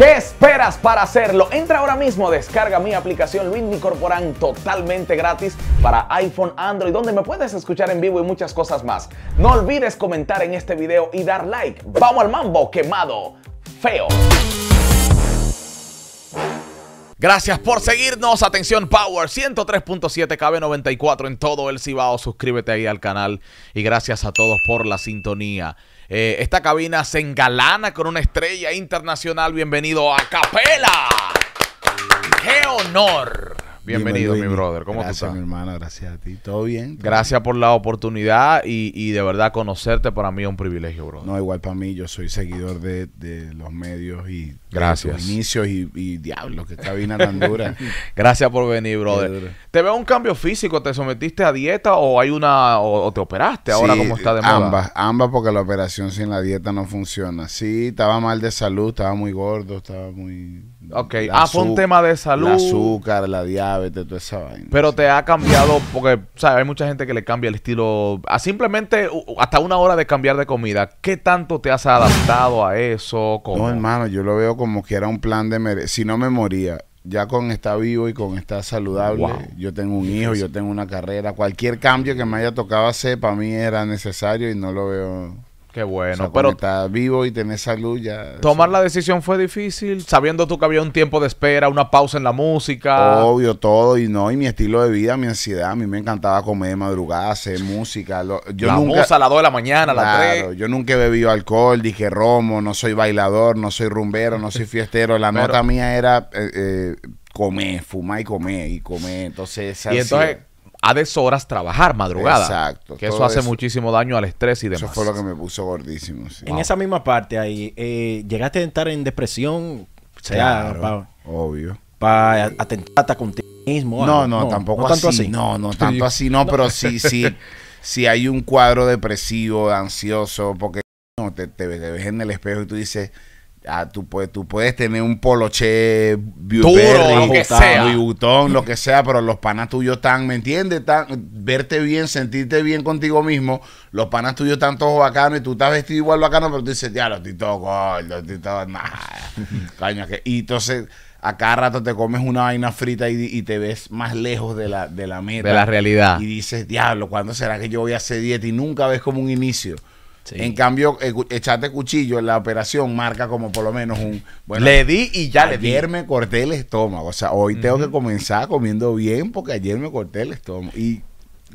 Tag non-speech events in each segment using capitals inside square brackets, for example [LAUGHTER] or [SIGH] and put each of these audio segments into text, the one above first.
¿Qué esperas para hacerlo? Entra ahora mismo, descarga mi aplicación Luis Corporan totalmente gratis para iPhone, Android, donde me puedes escuchar en vivo y muchas cosas más. No olvides comentar en este video y dar like. Vamos al mambo quemado, feo. Gracias por seguirnos. Atención Power 103.7 KB94 en todo el Cibao. Suscríbete ahí al canal y gracias a todos por la sintonía. Eh, esta cabina se engalana con una estrella internacional. Bienvenido a Capela. ¡Qué honor! bienvenido, mi brother. ¿Cómo gracias, tú mi hermana. gracias a ti. ¿Todo bien? gracias por la oportunidad y, y, de verdad conocerte para mí es un privilegio, brother. No, igual para mí, yo soy seguidor de, los medios y gracias. De inicios y, diablo, que cabina tan dura. [LAUGHS] gracias por venir, brother. ¿Te veo un cambio físico? ¿Te sometiste a dieta o hay una o, te operaste ahora como está de moda? Ambas, ambas porque la operación sin la dieta no funciona. Sí, estaba mal de salud, estaba muy gordo, estaba muy Ok, ah, fue un tema de salud. El azúcar, la diabetes, toda esa vaina. Pero te ha cambiado, porque ¿sabes? hay mucha gente que le cambia el estilo. A simplemente hasta una hora de cambiar de comida. ¿Qué tanto te has adaptado a eso? No, hermano, yo lo veo como que era un plan de. si no me moría, ya con estar vivo y con estar saludable, yo tengo un hijo, yo tengo una carrera. Cualquier cambio que me haya tocado hacer para mí era necesario y no lo veo. Qué bueno. pero estás vivo y tenés salud ya. Tomar la decisión fue difícil, sabiendo tú que había un tiempo de espera, una pausa en la música. Obvio, todo. Y no, y mi estilo de vida, mi ansiedad. A mí me encantaba comer, madrugar, hacer música. yo la nunca, a las 2 de la mañana, a las claro, Yo nunca he bebido alcohol, dije romo, no soy bailador, no soy rumbero, no soy [LAUGHS] fiestero. La nota mía era eh, eh, comer, fumar y comer, y comer. Entonces, Y entonces a deshoras trabajar madrugada. Exacto. Que eso hace muchísimo daño al estrés y demás. Eso fue lo que me puso gordísimo. En esa misma parte ahí, eh, llegaste a estar en depresión, sea, obvio. Para atentar contigo mismo. No, no, tampoco así. No, no, tanto así, [LAUGHS] no, pero sí, sí. si hay un cuadro depresivo, ansioso, porque te, te ves en el espejo y tú dices, Ah, tú, puedes, tú puedes tener un poloche Louis butón, lo que sea, pero los panas tuyos están, ¿me entiendes? Tan, verte bien, sentirte bien contigo mismo. Los panas tuyos están todos bacanos y tú estás vestido igual bacano, pero tú dices, diablo, estoy todo gordo, estoy todo... [LAUGHS] que... Y entonces a cada rato te comes una vaina frita y, te ves más lejos de la, de la meta. De la realidad. Y dices, diablo, ¿cuándo será que yo voy a hacer dieta? Y nunca ves como un inicio. En cambio, eh, echarte cuchillo en la operación marca como por lo menos un. le di y ya le di. Ayer me corté el estómago. O sea, hoy tengo que comenzar comiendo bien porque ayer me corté el estómago. Y.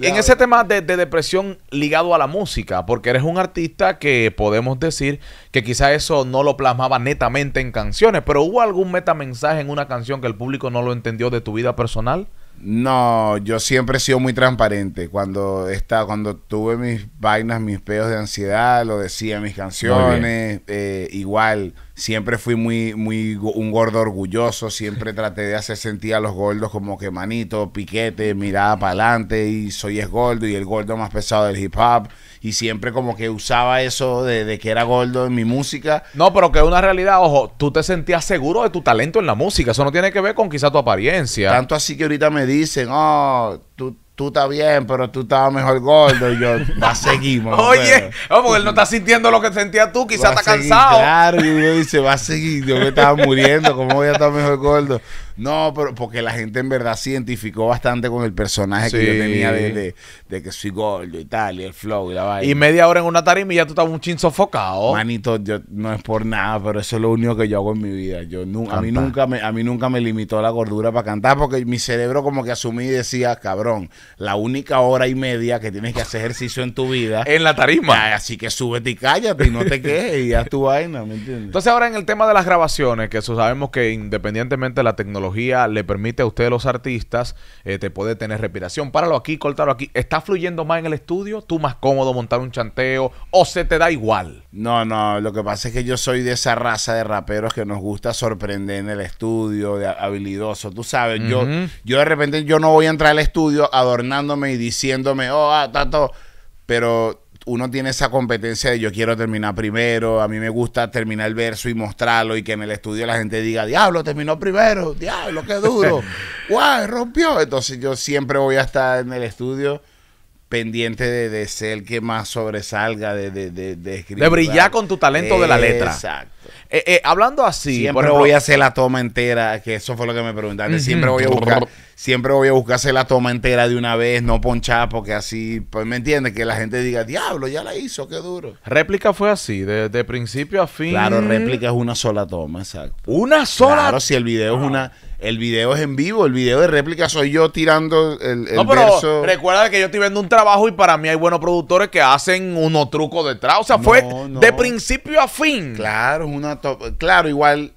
En ese tema de, de, depresión ligado a la música, porque eres un artista que podemos decir que quizá eso no lo plasmaba netamente en canciones, pero ¿hubo algún metamensaje en una canción que el público no lo entendió de tu vida personal? No, yo siempre he sido muy transparente. Cuando estaba, cuando tuve mis vainas, mis peos de ansiedad, lo decía en mis canciones. Eh, igual, siempre fui muy, muy un gordo orgulloso. Siempre traté de hacer sentir a los gordos como que manito, piquete, mirada para adelante y soy es gordo y el gordo más pesado del hip hop y siempre como que usaba eso de, que era gordo en mi música. No, pero que es una realidad, ojo, tú te sentías seguro de tu talento en la música, eso no tiene que ver con quizá tu apariencia. Tanto así que ahorita me dicen, oh, tú, tú estás bien, pero tú estabas mejor gordo. Y yo, la [LAUGHS] seguimos. Oye, no, porque él no está sintiendo lo que sentías tú, quizás está cansado. Claro, y va a seguir. Yo me estaba muriendo, ¿cómo voy a estar mejor gordo? No, pero porque la gente en verdad se identificó bastante con el personaje que yo tenía de, que soy gordo y tal, y el flow y la vaina. Y media hora en una tarima y ya tú estás un chin sofocado. Manito, yo no es por nada, pero eso es lo único que yo hago en mi vida. Yo a mí nunca me, a mí nunca me limitó la gordura para cantar, porque mi cerebro como que asumí y decía, cabrón, la única hora y media que tienes que hacer ejercicio en tu vida. en la tarima. así que súbete y cállate y no te quejes y haz tu vaina, ¿me entiendes? Entonces ahora en el tema de las grabaciones, que eso sabemos que independientemente de la tecnología le permite a ustedes los artistas, eh, te puede tener respiración. Páralo aquí, cortalo aquí. ¿Está fluyendo más en el estudio? ¿Tú más cómodo montar un chanteo? ¿O se te da igual? No, no, lo que pasa es que yo soy de esa raza de raperos que nos gusta sorprender en el estudio, de habilidoso. Tú sabes, yo, yo de repente yo no voy a entrar al estudio adornándome y diciéndome, oh, ah, tato. Pero uno tiene esa competencia de yo quiero terminar primero, a mí me gusta terminar el verso y mostrarlo y que en el estudio la gente diga, diablo, terminó primero, diablo, qué duro, [LAUGHS] guau, rompió. Entonces yo siempre voy a estar en el estudio pendiente de, ser el que más sobresalga, de, de, escribir. De brillar con tu talento de la letra. Exacto. Eh, eh, hablando así. Siempre voy a hacer la toma entera, que eso fue lo que me preguntaste. Siempre voy a buscar, siempre voy a buscar hacer la toma entera de una vez, no ponchar, porque así, pues me entiendes, que la gente diga, diablo, ya la hizo, qué duro. Réplica fue así, de, de principio a fin. Claro, réplica es una sola toma, exacto. Una sola. Claro, si el video es una ah. El video es en vivo, el video de réplica soy yo tirando el, no, pero Recuerda que yo estoy viendo un trabajo y para mí hay buenos productores que hacen unos trucos detrás. O sea, fue de principio a fin. Claro, una claro, igual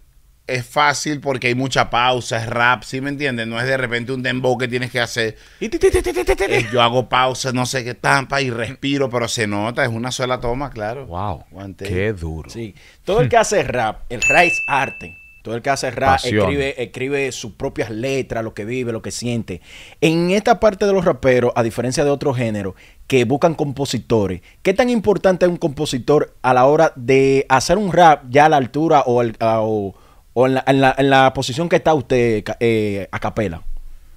es fácil porque hay mucha pausa, es rap, ¿sí me entiendes? No es de repente un dembow que tienes que hacer. yo hago pausa, no sé qué tampa y respiro, pero se nota, es una sola toma, claro. Wow. Qué duro. Sí. Todo el que hace rap, el Rice arte. Todo el que hace rap escribe, sus propias letras, lo que vive, lo que siente. En esta parte de los raperos, a diferencia de otros géneros que buscan compositores, ¿qué tan importante es un compositor a la hora de hacer un rap ya a la altura o, en, la, posición que está usted eh, a capela?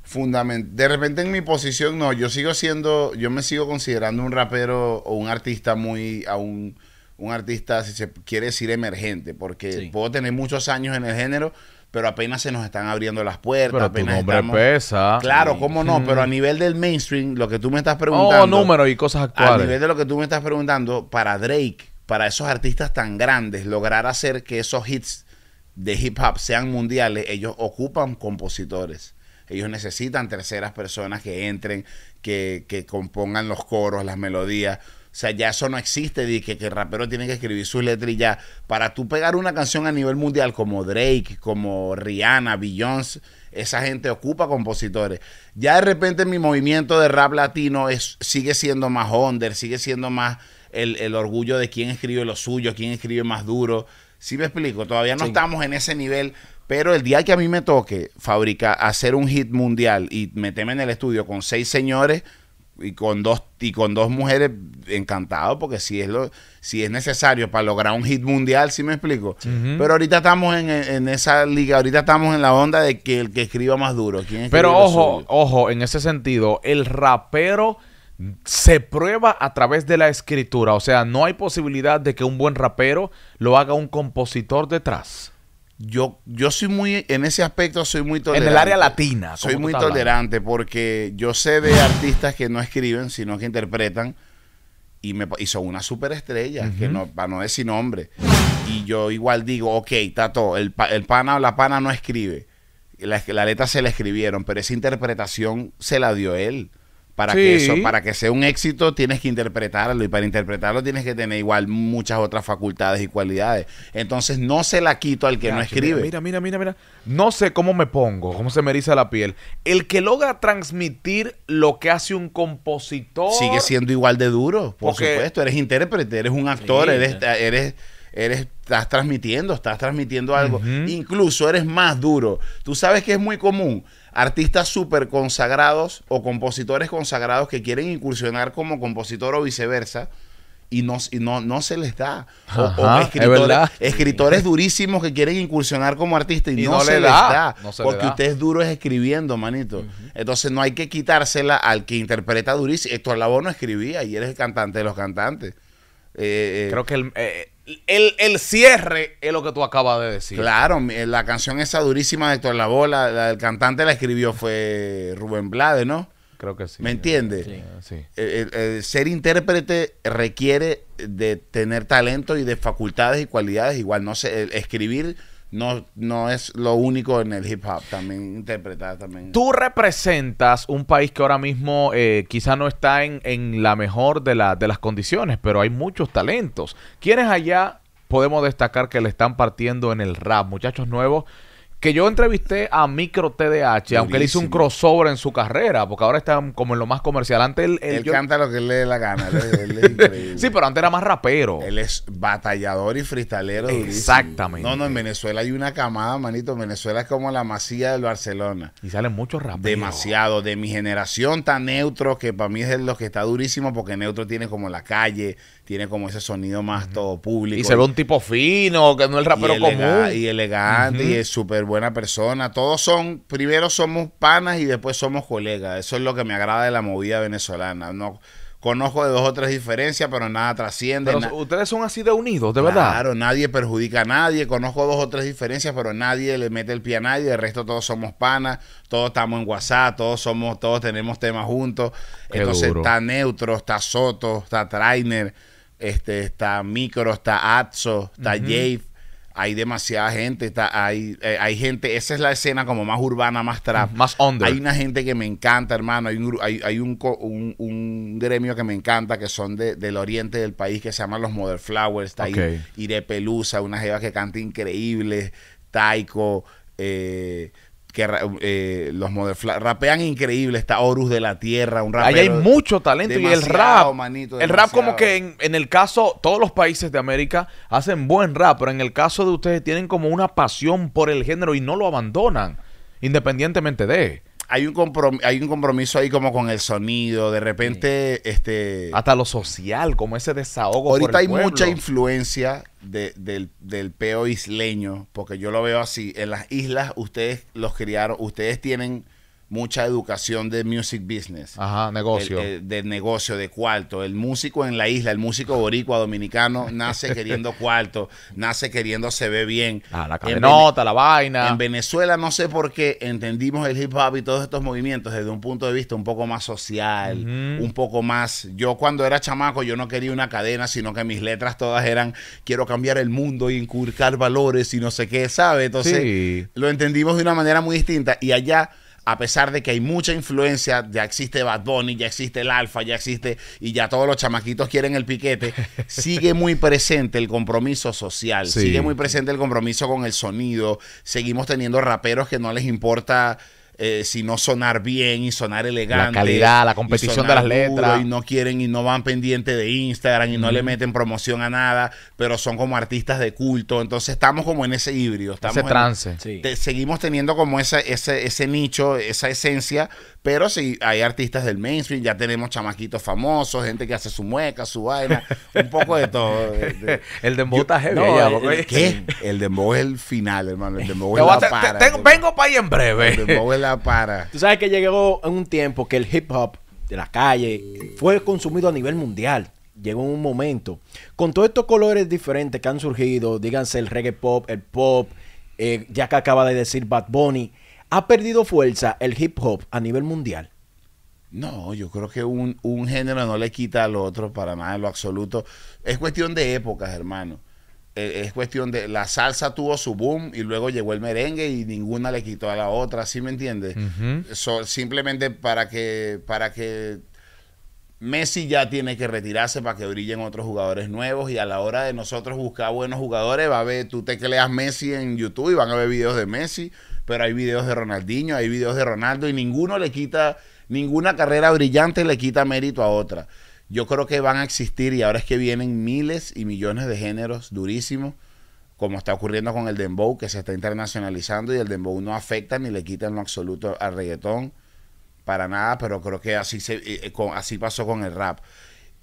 Fundamental. De repente en mi posición, no, yo sigo siendo, yo me sigo considerando un rapero o un artista muy aún un artista, si se quiere decir, emergente, porque puedo tener muchos años en el género, pero apenas se nos están abriendo las puertas. Pero tu nombre pesa. Claro, cómo no, pero a nivel del mainstream, lo que tú me estás preguntando... Oh, números y cosas actuales. A nivel de lo que tú me estás preguntando, para Drake, para esos artistas tan grandes, lograr hacer que esos hits de hip hop sean mundiales, ellos ocupan compositores. Ellos necesitan terceras personas que entren, que, que compongan los coros, las melodías. O sea, ya eso no existe, de que, el rapero tiene que escribir sus letras y ya. Para tú pegar una canción a nivel mundial como Drake, como Rihanna, Beyoncé, esa gente ocupa compositores. Ya de repente mi movimiento de rap latino sigue siendo más under, sigue siendo más el, orgullo de quién escribe lo suyo, quién escribe más duro. ¿Sí me explico? Todavía no estamos en ese nivel, pero el día que a mí me toque fabricar, hacer un hit mundial y meterme en el estudio con seis señores, y con dos y con dos mujeres encantado porque si es lo si es necesario para lograr un hit mundial si me explico pero ahorita estamos en, esa liga ahorita estamos en la onda de que el que escriba más duro pero ojo ojo en ese sentido el rapero se prueba a través de la escritura o sea no hay posibilidad de que un buen rapero lo haga un compositor detrás yo, yo soy muy, en ese aspecto soy muy tolerante. En el área latina. Soy muy tolerante porque yo sé de artistas que no escriben, sino que interpretan y, me, y son una superestrella, que no, para no decir nombre. Y yo igual digo, ok, Tato, el, el pana la pana no escribe. la letra se la escribieron, pero esa interpretación se la dio él. Para, que eso, para que sea un éxito tienes que interpretarlo y para interpretarlo tienes que tener igual muchas otras facultades y cualidades. Entonces no se la quito al que no escribe. Mira, mira, mira, mira. No sé cómo me pongo, cómo se me eriza la piel. El que logra transmitir lo que hace un compositor... Sigue siendo igual de duro, por supuesto. Eres intérprete, eres un actor, eres... eres eres, estás transmitiendo, estás transmitiendo algo. Incluso eres más duro. Tú sabes que es muy común artistas súper consagrados o compositores consagrados que quieren incursionar como compositor o viceversa. Y no, y no, no se les da. O, escritores, durísimos que quieren incursionar como artista y, no, se les da. porque usted es duro es escribiendo, manito. Entonces no hay que quitársela al que interpreta durísimo. Héctor Lavoe no escribía y eres el cantante de los cantantes. Eh, Creo que eh, el, cierre es lo que tú acabas de decir. Claro, eh, la canción esa durísima de Héctor Lavoe, la, el cantante la escribió fue Rubén Blades, ¿no? Creo que sí. ¿Me entiendes? Sí. sí. ser intérprete requiere de tener talento y de facultades y cualidades. Igual, no sé, escribir no, no es lo único en el hip hop, también interpretar también. Tú representas un país que ahora mismo eh, quizá no está en, la mejor de, de las condiciones, pero hay muchos talentos. Quienes allá podemos destacar que le están partiendo en el rap? Muchachos nuevos que yo entrevisté a Micro TDH, aunque él hizo un crossover en su carrera, porque ahora está como en lo más comercial. Antes él, canta lo que le dé la gana. [LAUGHS] sí, pero antes era más rapero. Él es batallador y fristalero. Exactamente. No, no, en Venezuela hay una camada, manito. Venezuela es como la masía del Barcelona. Y salen muchos raperos. Demasiado. De mi generación tan neutro, que para mí es lo que está durísimo, porque neutro tiene como la calle, tiene como ese sonido más todo público. Y se ve un tipo fino, que no es el rapero común. Y elegante, y es súper buena persona. Todos son, primero somos panas y después somos colegas. Eso es lo que me agrada de la movida venezolana. No, conozco de dos o tres diferencias, pero nada trasciende. ustedes son así de unidos, de verdad. Claro, nadie perjudica a nadie. Conozco dos o tres diferencias, pero nadie le mete el pie a nadie. El resto todos somos panas, todos estamos en WhatsApp, todos somos, todos tenemos temas juntos. Entonces está neutro, está Soto, está Trainer este, está Micro, está Atso, está Jave, hay demasiada gente, está, hay, eh, hay gente, esa es la escena como más urbana, más trap. Más onda. Hay una gente que me encanta, hermano, hay un, un, gremio que me encanta, que son del oriente del país, que se llaman los Mother Flowers, está ahí Ire Pelusa, una jeva que cantan increíble, Taiko, eh, que eh, los rapean increíble, está Horus de la Tierra, un rapero. hay mucho talento y el rap, el rap como que en, en, el caso, todos los países de América hacen buen rap, pero en el caso de ustedes tienen como una pasión por el género y no lo abandonan, independientemente de hay un, compromiso, hay un compromiso ahí como con el sonido, de repente... este Hasta lo social, como ese desahogo. Ahorita hay mucha influencia del, del, peo isleño, porque yo lo veo así. En las islas ustedes los criaron, ustedes tienen mucha educación de music business. Ajá, negocio. de negocio, de cuarto. El músico en la isla, el músico boricua dominicano, [LAUGHS] nace queriendo cuarto, nace queriendo se ve bien. Ah, la cadenota, la vaina. En Venezuela, no sé por qué, entendimos el hip hop y todos estos movimientos desde un punto de vista un poco más social, un poco más. Yo cuando era chamaco, yo no quería una cadena, sino que mis letras todas eran quiero cambiar el mundo y inculcar valores y no sé qué, ¿sabe? Entonces, lo entendimos de una manera muy distinta. Y allá a pesar de que hay mucha influencia, ya existe Bad Bunny, ya existe el Alfa, ya existe y ya todos los chamaquitos quieren el piquete, [LAUGHS] sigue muy presente el compromiso social, sigue muy presente el compromiso con el sonido, seguimos teniendo raperos que no les importa eh, si no sonar bien y sonar elegante. La calidad, la competición de las letras. Y no quieren y no van pendiente de Instagram y no le meten promoción a nada, pero son como artistas de culto. Entonces estamos como en ese híbrido. ese trance. seguimos teniendo como ese, ese, ese nicho, esa esencia, pero si hay artistas del mainstream, ya tenemos chamaquitos famosos, gente que hace su mueca, su vaina, [LAUGHS] un poco de todo. [LAUGHS] el dembow está heavy. el, ¿Qué? dembow es el final, hermano. El dembow es vengo para ahí en breve. El para. Tú sabes que llegó un tiempo que el hip hop de la calle fue consumido a nivel mundial. Llegó un momento. Con todos estos colores diferentes que han surgido, díganse el reggae pop, el pop, eh, ya que acaba de decir Bad Bunny, ¿ha perdido fuerza el hip hop a nivel mundial? No, yo creo que un, un género no le quita al otro para nada en lo absoluto. Es cuestión de épocas, hermano. Eh, es cuestión de la salsa tuvo su boom y luego llegó el merengue y ninguna le quitó a la otra, ¿sí me entiendes? simplemente para que, para que Messi ya tiene que retirarse para que brillen otros jugadores nuevos y a la hora de nosotros buscar buenos jugadores, va a ver, tú te que leas Messi en YouTube y van a ver videos de Messi, pero hay videos de Ronaldinho, hay videos de Ronaldo y ninguno le quita, ninguna carrera brillante le quita mérito a otra. Yo creo que van a existir y ahora es que vienen miles y millones de géneros durísimos, como está ocurriendo con el dembow, que se está internacionalizando y el dembow no afecta ni le quita lo absoluto al reggaetón, para nada, pero creo que así, se, eh, eh, así pasó con el rap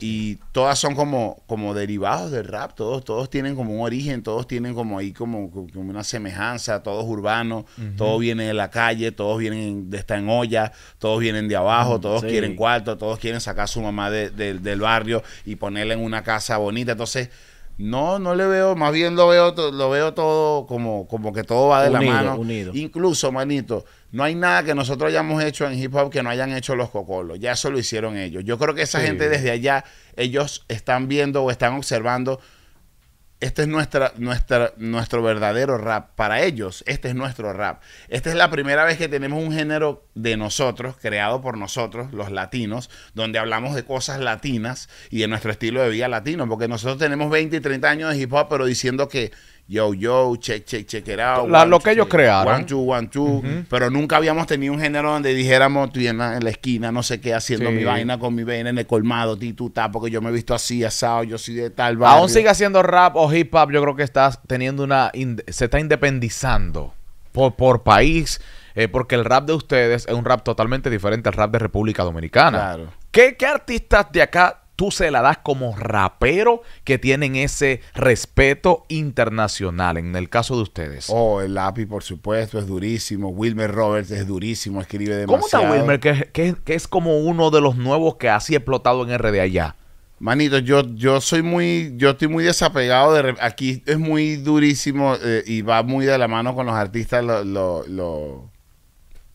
y todas son como, como derivados del rap, todos, todos tienen como un origen, todos tienen como ahí como, una semejanza, todos urbanos, todos vienen de la calle, todos vienen de esta en olla, todos vienen de abajo, mm, todos quieren cuarto, todos quieren sacar a su mamá del barrio y ponerla en una casa bonita, entonces no, no le veo, más bien lo veo, lo veo todo como, como que todo va de la mano. Unido. Incluso, manito, no hay nada que nosotros hayamos hecho en hip hop que no hayan hecho los cocolos. Ya eso lo hicieron ellos. Yo creo que esa gente desde allá, ellos están viendo o están observando este es nuestra, nuestra, nuestro verdadero rap. Para ellos, este es nuestro rap. Esta es la primera vez que tenemos un género de nosotros, creado por nosotros, los latinos, donde hablamos de cosas latinas y de nuestro estilo de vida latino. Porque nosotros tenemos 20 y 30 años de hip hop, pero diciendo que yo, yo, check, check, check it out. lo que ellos crearon. One, two, one, two. Pero nunca habíamos tenido un género donde dijéramos, tú en la, en la esquina, no sé qué, haciendo mi vaina con mi vaina en el colmado, ti, tú, ta, porque yo me he visto así, asado, yo soy de tal barrio. Aún sigue haciendo rap o hip hop, yo creo que estás teniendo una. se está independizando por, por país. Eh, porque el rap de ustedes es un rap totalmente diferente al rap de República Dominicana. Claro. ¿Qué, qué artistas de acá tú se la das como rapero que tienen ese respeto internacional en el caso de ustedes? Oh, el Api, por supuesto, es durísimo. Wilmer Roberts es durísimo, escribe demasiado. ¿Cómo está Wilmer, que, es como uno de los nuevos que ha así explotado en RD allá? Manito, yo, yo soy muy, yo estoy muy desapegado de, aquí es muy durísimo eh, y va muy de la mano con los artistas, los... lo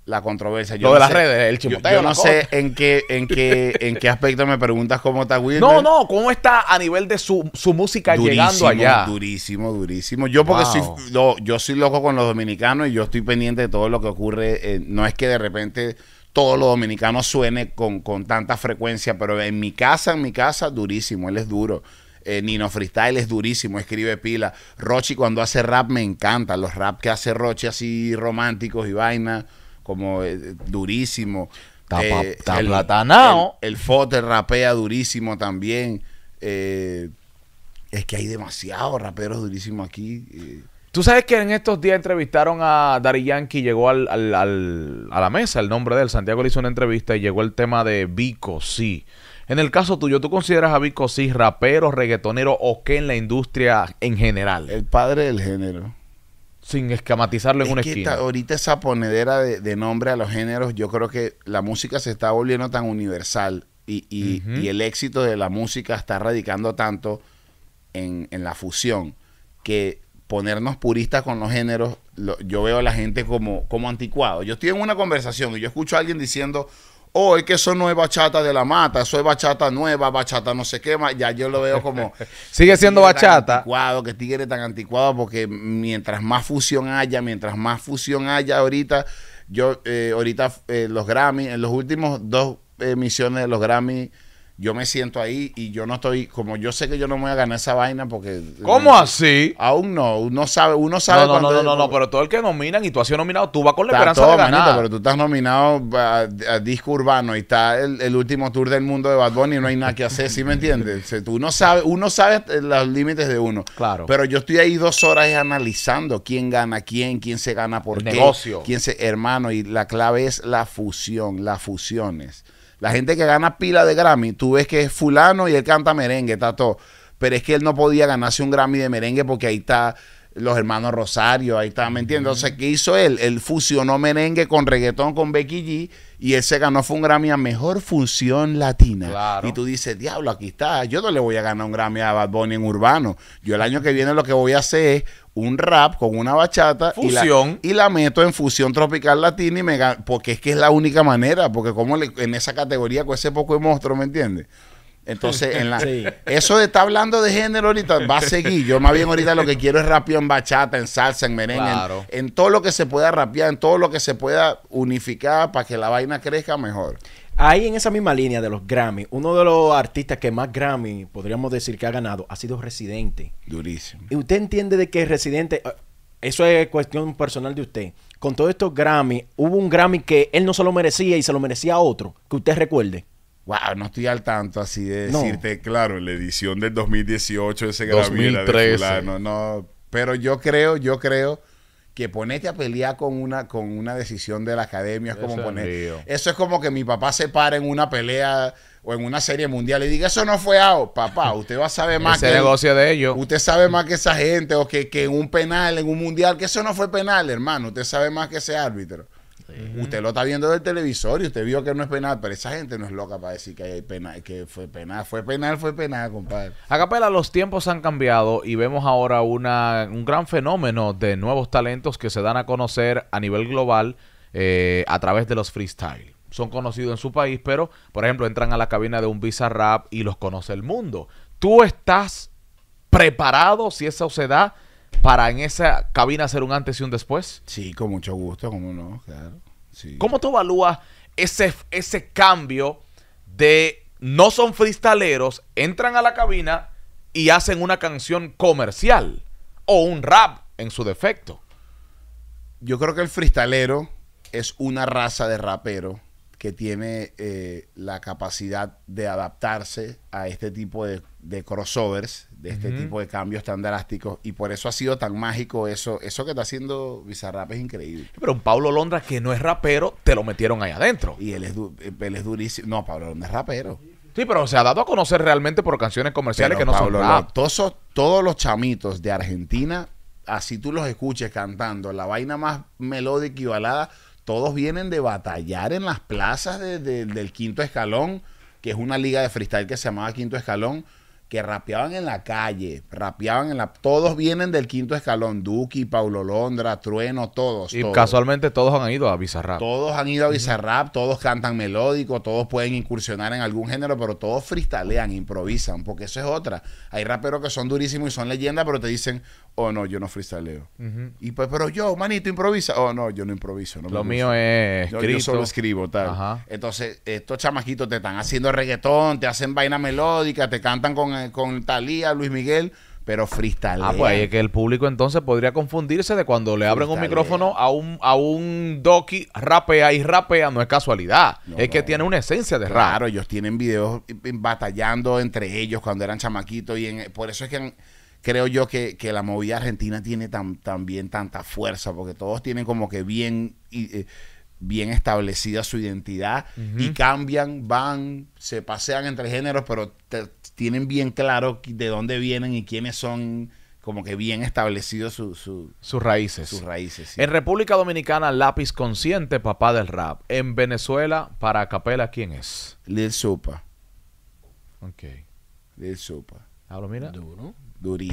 la controversia. Yo lo de las redes, el Yo, no sé en qué, en qué, [LAUGHS] en qué aspecto me preguntas cómo está Willy No, no, cómo está a nivel de su, su música llegando allá. Durísimo, durísimo. Yo porque soy, yo soy loco con los dominicanos y yo estoy pendiente de todo lo que ocurre. Eh, no es que de repente todo lo dominicano suene con, con tanta frecuencia, pero en mi casa, en mi casa, durísimo, él es duro. Eh, Nino Freestyle es durísimo, escribe pila. Rochi cuando hace rap me encanta, los rap que hace Rochi así románticos y vaina como eh, durísimo. Eh, el, platanao. El, rapea durísimo también. Eh, es que hay demasiados raperos durísimos aquí. Tú sabes que en estos días entrevistaron a Dari Yankee, llegó al, al, a la mesa el nombre de él. Santiago le hizo una entrevista y llegó el tema de Bico sí. En el caso tuyo, ¿tú consideras a Vico sí rapero, reggaetonero o qué en la industria en general? El padre del género sin escamatizarlo en un una ahorita esa ponedera de, nombre a los géneros, yo creo que la música se está volviendo tan universal y, el éxito de la música está radicando tanto en, la fusión que ponernos puristas con los géneros, yo veo a la gente como, como anticuado. Yo estoy en una conversación y yo escucho a alguien diciendo, oh, es que eso no es bachata de la mata, eso es bachata nueva, bachata no se quema, ya yo lo veo como... [LAUGHS] Sigue siendo bachata. Anticuado, que tigre tan anticuado, porque mientras más fusión haya, mientras más fusión haya ahorita, yo eh, ahorita eh, los Grammy, en los últimos dos emisiones de los Grammy yo me siento ahí y yo no estoy, como yo sé que yo no voy a ganar esa vaina porque... ¿Cómo eh, así? Aún no, uno sabe, uno sabe... No, no, no, no, no, pero todo el que nominan y tú has sido nominado, tú vas con la esperanza de ganar. Manito, pero tú estás nominado a, disco urbano y está el, último tour del mundo de Bad Bunny y no hay nada que hacer, ¿sí me entiendes? tú no sabes, uno sabe los límites de uno. Claro. Pero yo estoy ahí dos horas analizando quién gana quién, quién se gana por qué. negocio. Quién se, hermano, y la clave es la fusión, las fusiones la gente que gana pila de Grammy, tú ves que es fulano y él canta merengue, está todo. Pero es que él no podía ganarse un Grammy de merengue porque ahí está los hermanos Rosario, ahí está, ¿me entiendes? Entonces, ¿qué hizo él? Él fusionó merengue con reggaetón con Becky G y él se ganó fue un Grammy a Mejor función Latina. Y tú dices, diablo, aquí está, yo no le voy a ganar un Grammy a Bad Bunny en urbano. Yo el año que viene lo que voy a hacer es un rap con una bachata Y, la, meto en fusión tropical latina y porque es que es la única manera, porque como en esa categoría con ese poco de monstruo, ¿me entiendes? Entonces, en la, [LAUGHS] eso de estar hablando de género ahorita va a seguir. Yo más bien ahorita lo que quiero es rapear en bachata, en salsa, en merengue, en, en, todo lo que se pueda rapear, en todo lo que se pueda unificar para que la vaina crezca mejor. Ahí en esa misma línea de los Grammy, uno de los artistas que más Grammy, podríamos decir, que ha ganado, ha sido Residente. Durísimo. Y usted entiende de que Residente, eh, eso es cuestión personal de usted, con todos estos Grammy, hubo un Grammy que él no se lo merecía y se lo merecía otro, que usted recuerde. Wow, no estoy al tanto así de decirte, claro, claro, la edición del 2018 ese Grammy 2013. Era de no, pero yo creo, yo creo que ponerte a pelear con una, con una decisión de la academia es como poner. Eso es como que mi papá se para en una pelea o en una serie mundial y diga, eso no fue AO. Papá, usted va a saber [LAUGHS] más Ese que. negocio de ellos. Usted sabe más que esa gente o que en un penal, en un mundial, que eso no fue penal, hermano. Usted sabe más que ese árbitro. Usted lo está viendo del televisor y usted vio que no es penal, pero esa gente no es loca para decir que, hay fue penal. Fue penal, fue penal, compadre. Acapela, los tiempos han cambiado y vemos ahora una, un gran fenómeno de nuevos talentos que se dan a conocer a nivel global eh, a través de los freestyle. Son conocidos en su país, pero, por ejemplo, entran a la cabina de un Visa Rap y los conoce el mundo. Tú estás preparado si eso se da para en esa cabina hacer un antes y un después? Sí, con mucho gusto, como no, claro. Sí. ¿Cómo tú evalúas ese, ese cambio de no son freestaleros, entran a la cabina y hacen una canción comercial o un rap en su defecto? Yo creo que el freestalero es una raza de rapero que tiene eh, la capacidad de adaptarse a este tipo de, crossovers, de este tipo de cambios tan drásticos. Y por eso ha sido tan mágico eso. Eso que está haciendo Bizarrap es increíble. Pero un Pablo Londra que no es rapero, te lo metieron ahí adentro. Y él es, eh, es durísimo. No, Pablo Londra es rapero. Sí, pero se ha dado a conocer realmente por canciones comerciales que no son Todos, todos los chamitos de Argentina, así tú los escuches cantando, la vaina más melódica y balada todos vienen de batallar en las plazas del quinto escalón, que es una liga de freestyle que se llamaba quinto escalón que rapeaban en la calle, rapeaban en la... Todos vienen del quinto escalón, Duki, Paulo Londra, Trueno, todos. Y casualmente todos han ido a Bizarrap. Todos han ido a Bizarrap, todos cantan melódico, todos pueden incursionar en algún género, pero todos freestalean, improvisan, porque eso es otra. Hay raperos que son durísimos y son leyendas, pero te dicen, oh no, yo no freestaleo. Y pues, pero yo, manito, improvisa. Oh no, yo no improviso. Lo mío es solo escribo, tal. Entonces, estos chamaquitos te están haciendo reggaetón, te hacen vaina melódica, te cantan con eh, con, Talía, Luis Miguel pero freestyle. Ah, pues es que el público entonces podría confundirse de cuando le abren un micrófono a un, a un doki, rapea y rapea, no es casualidad. es que tiene una esencia de rap. Claro, ellos tienen videos batallando entre ellos cuando eran chamaquitos y por eso es que creo yo que, la movida argentina tiene también tanta fuerza, porque todos tienen como que bien... Eh, bien establecida su identidad y cambian, van, se pasean entre géneros, pero tienen bien claro de dónde vienen y quiénes son como que bien establecidos sus raíces. Sus raíces En República Dominicana, Lápiz Consciente, papá del rap. En Venezuela, para Capela, ¿quién es? Lil Supa. Ok. Lil Supa. Hablo, mira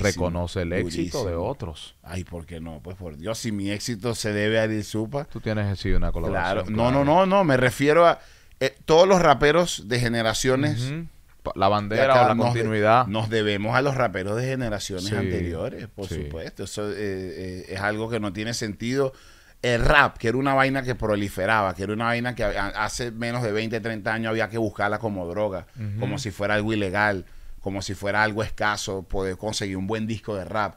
reconoce el éxito de otros. Ay, ¿por qué no? Pues por Dios, si mi éxito se debe a Dil Supa. Tú tienes así eh, una colaboración. No, no, no, no, me refiero a eh, todos los raperos de generaciones. La bandera la continuidad. Nos debemos a los raperos de generaciones anteriores, por supuesto. Eso eh, es algo que no tiene sentido. El rap, que era una vaina que proliferaba, que era una vaina que hace menos de 20, 30 años había que buscarla como droga, como si fuera algo ilegal como si fuera algo escaso poder conseguir un buen disco de rap.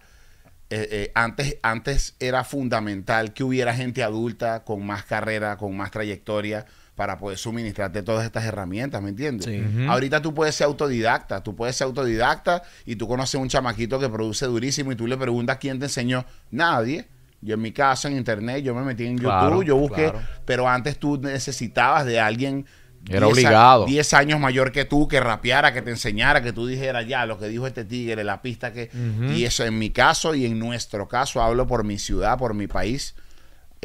Eh, eh, antes, antes era fundamental que hubiera gente adulta con más carrera, con más trayectoria, para poder suministrarte todas estas herramientas, ¿me entiendes? Ahorita tú puedes ser autodidacta, tú puedes ser autodidacta y tú conoces un chamaquito que produce durísimo y tú le preguntas quién te enseñó, nadie. Yo en mi caso en internet, yo me metí en YouTube, yo busqué, pero antes tú necesitabas de alguien era obligado. 10 años mayor que tú, que rapeara, que te enseñara, que tú dijeras ya lo que dijo este tigre, la pista que. Y eso en mi caso y en nuestro caso, hablo por mi ciudad, por mi país.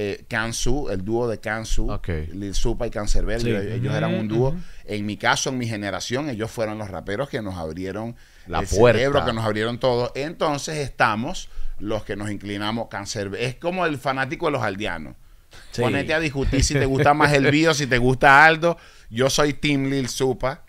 Eh, Kansu, el dúo de Kansu, Lil Supa y Cancerbero, ellos, eran un dúo. En mi caso, en mi generación, ellos fueron los raperos que nos abrieron la el cerebro, que nos abrieron todo. Entonces estamos los que nos inclinamos Cancerbero. Es como el fanático de los aldeanos. Ponete a discutir si te gusta más el bio, si te gusta Aldo, yo soy Team Lil Supa.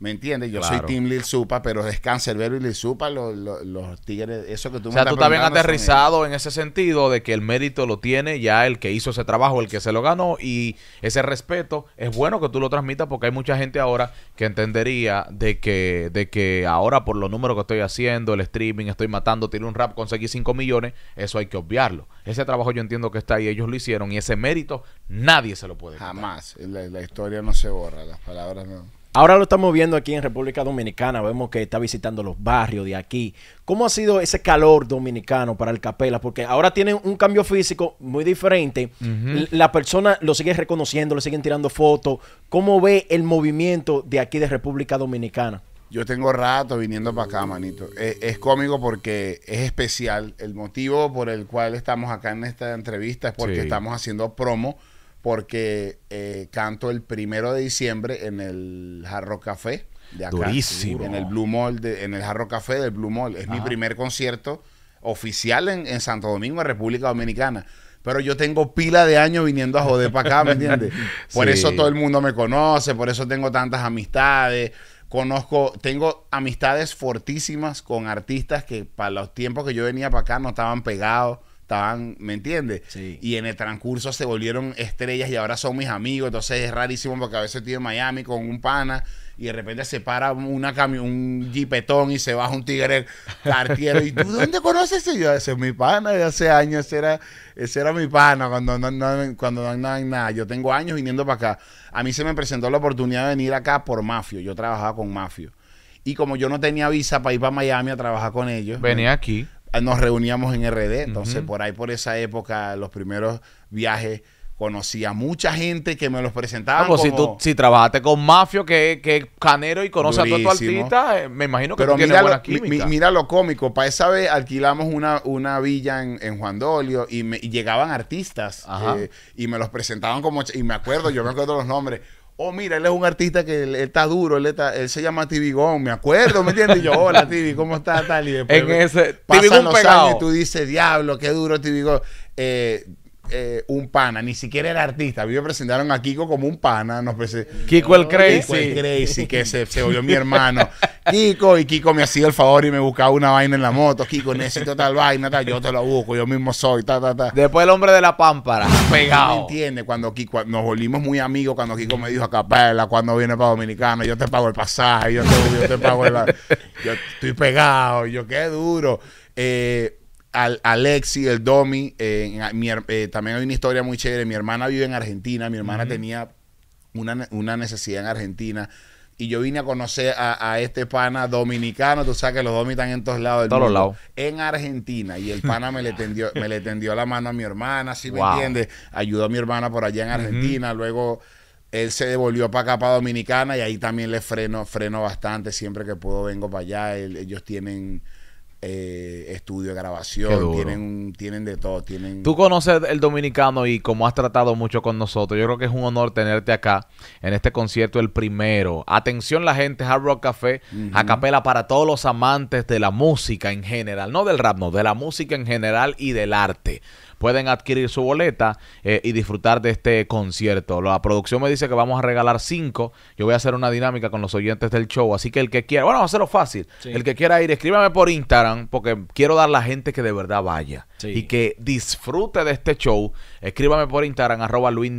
¿Me entiendes? Yo soy Tim Lil Supa, pero es Vero y Lil Supa, los, los, tigres, eso que tú me O sea, tú estás bien aterrizado en ese sentido de que el mérito lo tiene ya el que hizo ese trabajo, el que se lo ganó, y ese respeto es bueno que tú lo transmitas porque hay mucha gente ahora que entendería de que, de que ahora por los números que estoy haciendo, el streaming, estoy matando, tiene un rap, conseguí 5 millones, eso hay que obviarlo. Ese trabajo yo entiendo que está ahí, ellos lo hicieron, y ese mérito nadie se lo puede. Quitar. Jamás, la historia no se borra, las palabras no. Ahora lo estamos viendo aquí en República Dominicana, vemos que está visitando los barrios de aquí. ¿Cómo ha sido ese calor dominicano para el Capela? Porque ahora tiene un cambio físico muy diferente. La persona lo sigue reconociendo, le siguen tirando fotos. ¿Cómo ve el movimiento de aquí de República Dominicana? Yo tengo rato viniendo para acá, manito. E, es, cómico porque es especial. El motivo por el cual estamos acá en esta entrevista es porque estamos haciendo promo porque eh, canto el primero de diciembre en el Jarro Café de acá. Durísimo. En el Blue Mall, en el Jarro Café del Blue Mall. Es mi primer concierto oficial en, Santo Domingo, en República Dominicana pero yo tengo pila de años viniendo a joder para acá, ¿me entiendes? [LAUGHS] Por eso todo el mundo me conoce, por eso tengo tantas amistades. Conozco, tengo amistades fortísimas con artistas que para los tiempos que yo venía para acá no estaban pegados estaban, ¿me entiendes? Y en el transcurso se volvieron estrellas y ahora son mis amigos, entonces es rarísimo porque a veces estoy en Miami con un pana y de repente se para una un jipetón y se baja un tigre cartiero. ¿Y tú dónde conoces? ese? yo, ese es mi pana de hace años, ese era, era mi pana cuando no, no cuando nada, nada. Yo tengo años viniendo para acá. A mí se me presentó la oportunidad de venir acá por Mafio. Yo trabajaba con Mafio. Y como yo no tenía visa para ir para Miami a trabajar con ellos. Venía aquí nos reuníamos en RD. Entonces, por ahí, por esa época, los primeros viajes, conocí a mucha gente que me los presentaba. Ah, pues como... si si trabajaste con Mafio, que, es canero y conoce a todos los artistas, eh, me imagino que Pero tú mira, lo, mira lo cómico. Para esa vez alquilamos una, una villa en, Juan Dolio y, me, llegaban artistas eh, y me los presentaban como... Y me acuerdo, yo me acuerdo los nombres oh, mira, él es un artista que él, está duro, él, está, se llama Tibigón, me acuerdo, ¿me entiendes? yo, [LAUGHS] hola, Tibi, ¿cómo estás? Tal y después en ese, pasan pegado. y tú dices, diablo, qué duro Tibigón. Eh, eh, un pana, ni siquiera era artista. A mí me presentaron a Kiko como un pana. Nos Kiko el Crazy. Kiko el Crazy, que se, se volvió mi [LAUGHS] hermano. Kiko, y Kiko me hacía el favor y me buscaba una vaina en la moto. Kiko, necesito tal vaina, yo te lo busco, yo mismo soy, ta, ta, ta. Después el hombre de la pámpara, pegado. ¿Me entiendes? Cuando Kiko, nos volvimos muy amigos, cuando Kiko me dijo a capela, cuando viene para Dominicana, yo te pago el pasaje, yo te, yo te pago el... [LAUGHS] Yo estoy pegado, yo qué duro. Eh, al Alexi, el Domi, eh, eh, también hay una historia muy chévere. Mi hermana vive en Argentina, mi hermana tenía una, necesidad en Argentina. Y yo vine a conocer a, este pana dominicano, tú sabes que los domi están en todos lados En Argentina. Y el pana me le tendió, me le tendió la mano a mi hermana, si ¿sí me entiendes. Ayudó a mi hermana por allá en Argentina. Luego él se devolvió para acá, para Dominicana, y ahí también le freno, freno bastante. Siempre que puedo vengo para allá. ellos tienen eh, estudio de grabación, tienen, tienen de todo. Tienen... Tú conoces el dominicano y como has tratado mucho con nosotros, yo creo que es un honor tenerte acá en este concierto, el primero. Atención la gente, Hard Rock Café, Acapela a capela para todos los amantes de la música en general, no del rap, no, de la música en general y del arte pueden adquirir su boleta eh, y disfrutar de este concierto. La producción me dice que vamos a regalar cinco. Yo voy a hacer una dinámica con los oyentes del show. Así que el que quiera, bueno, vamos a hacerlo fácil. El que quiera ir, escríbame por Instagram porque quiero dar a la gente que de verdad vaya y que disfrute de este show. Escríbame por Instagram, arroba Luis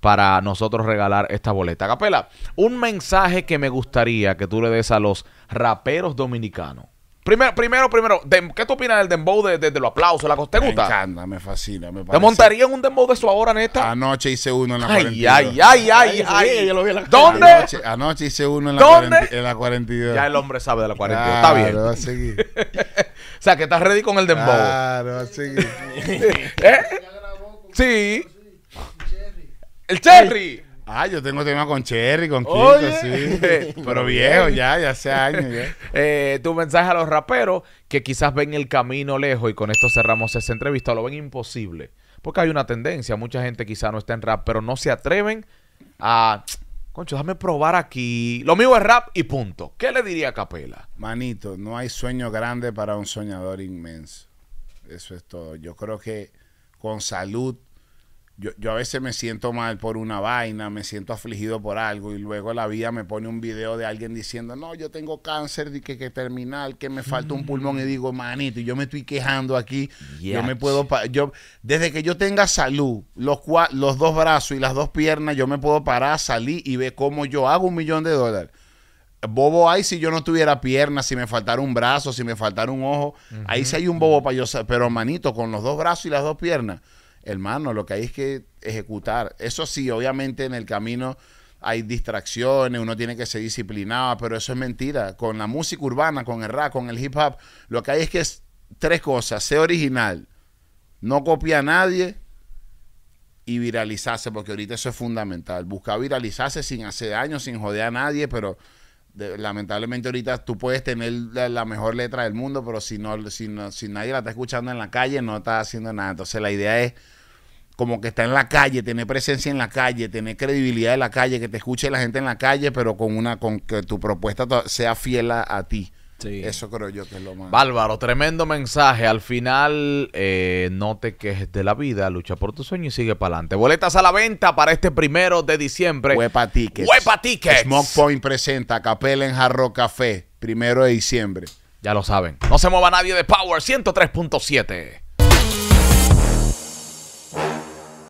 para nosotros regalar esta boleta. Capela, un mensaje que me gustaría que tú le des a los raperos dominicanos Primero, primero, primero ¿qué tú opinas del dembow de, de, de los aplausos? ¿La coste gusta? Me encanta, me fascina. Me ¿Te montarías un dembow de su ahora, neta? Anoche hice uno en la ay, 42. Ay, ay, ay, ay. ay. Lo vi en la ¿Dónde? Anoche, hice uno en la, ¿Dónde? en la 42. Ya el hombre sabe de la 42. Está bien. Va a seguir. [LAUGHS] o sea, que estás ready con el dembow. Claro, va a seguir. [LAUGHS] ¿Eh? Sí. El cherry. El cherry. Ah, yo tengo tema con Cherry, con Kiko, sí. [LAUGHS] Pero viejo, ya, ya hace años. [LAUGHS] Eh, tu mensaje a los raperos que quizás ven el camino lejos y con esto cerramos esa entrevista, lo ven imposible. Porque hay una tendencia, mucha gente quizás no está en rap, pero no se atreven a. Concho, déjame probar aquí. Lo mío es rap y punto. ¿Qué le diría a Capela? Manito, no hay sueño grande para un soñador inmenso. Eso es todo. Yo creo que con salud yo, yo, a veces me siento mal por una vaina, me siento afligido por algo y luego la vida me pone un video de alguien diciendo, no, yo tengo cáncer que, que terminal, que me falta un pulmón y digo, manito, yo me estoy quejando aquí, yo me puedo, yo, desde que yo tenga salud, los, los dos brazos y las dos piernas, yo me puedo parar, salir y ver cómo yo hago un millón de dólares. Bobo hay si yo no tuviera piernas, si me faltara un brazo, si me faltara un ojo. Ahí sí hay un bobo para yo, pero manito, con los dos brazos y las dos piernas hermano, lo que hay es que ejecutar. Eso sí, obviamente en el camino hay distracciones, uno tiene que ser disciplinado, pero eso es mentira. Con la música urbana, con el rap, con el hip hop, lo que hay es que es tres cosas, ser original, no copia a nadie y viralizarse, porque ahorita eso es fundamental. Buscar viralizarse sin hacer daño, sin joder a nadie, pero lamentablemente ahorita tú puedes tener la, mejor letra del mundo, pero si, no, si, no, si nadie la está escuchando en la calle, no está haciendo nada. Entonces la idea es como que está en la calle, tener presencia en la calle, tener credibilidad en la calle, que te escuche la gente en la calle, pero con una con que tu propuesta sea fiel a, ti. Sí. Eso creo yo que es lo más. Bálvaro, tremendo mensaje. Al final, eh, no te quejes de la vida, lucha por tu sueño y sigue para adelante. Boletas a la venta para este primero de diciembre. Huepa Tickets. Huepa Tickets. Smoke Point presenta Capel en Jarro Café, primero de diciembre. Ya lo saben. No se mueva nadie de Power 103.7.